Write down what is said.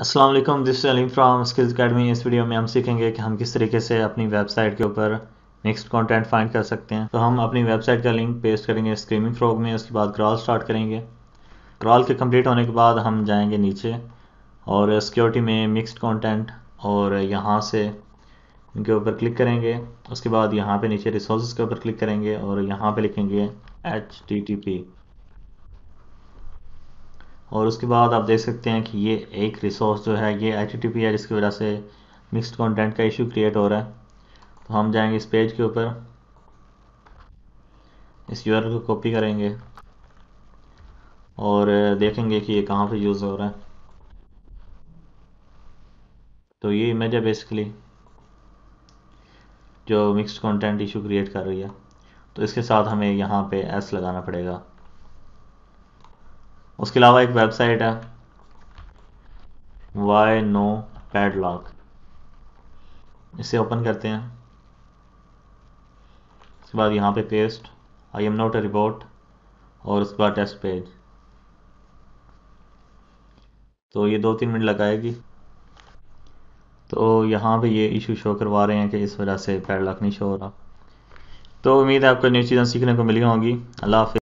Aslam this Salim from skills academy इस video में हम सीखेंगे कि हम किस तरीके से अपनी वेबसाइट के ऊपर नेक्स्ट कंटेंट फाइंड कर सकते हैं तो हम अपनी वेबसाइट का लिंक पेस्ट करेंगे स्क्रीमिंग फ्रॉग में उसके बाद क्रॉल स्टार्ट करेंगे क्रॉल के कंप्लीट होने के बाद हम जाएंगे नीचे और सिक्योरिटी में मिक्सड कॉन्टेंट और यहाँ से इनके ऊपर क्लिक करेंगे उसके बाद यहाँ पे नीचे रिसोर्स के ऊपर क्लिक करेंगे और यहाँ पे लिखेंगे एच और उसके बाद आप देख सकते हैं कि ये एक रिसोर्स जो है ये एच है जिसकी वजह से मिक्सड कॉन्टेंट का इशू क्रिएट हो रहा है तो हम जाएंगे इस पेज के ऊपर इस यू को कॉपी करेंगे और देखेंगे कि ये कहाँ पे यूज़ हो रहा है तो ये इमेज है बेसिकली जो मिक्स्ड कंटेंट इशू क्रिएट कर रही है तो इसके साथ हमें यहाँ पे एस लगाना पड़ेगा उसके अलावा एक वेबसाइट है वाई नो पैडलॉक इसे ओपन करते हैं उसके बाद यहाँ पे paste I am not a report और उसके बाद टेस्ट पेज तो ये दो तीन मिनट लगाएगी तो यहाँ पे ये इशू शो करवा रहे हैं कि इस वजह से पैडलॉक नहीं शो हो रहा तो उम्मीद है आपको नई चीज़ें सीखने को मिली होंगी अल्लाह हाफि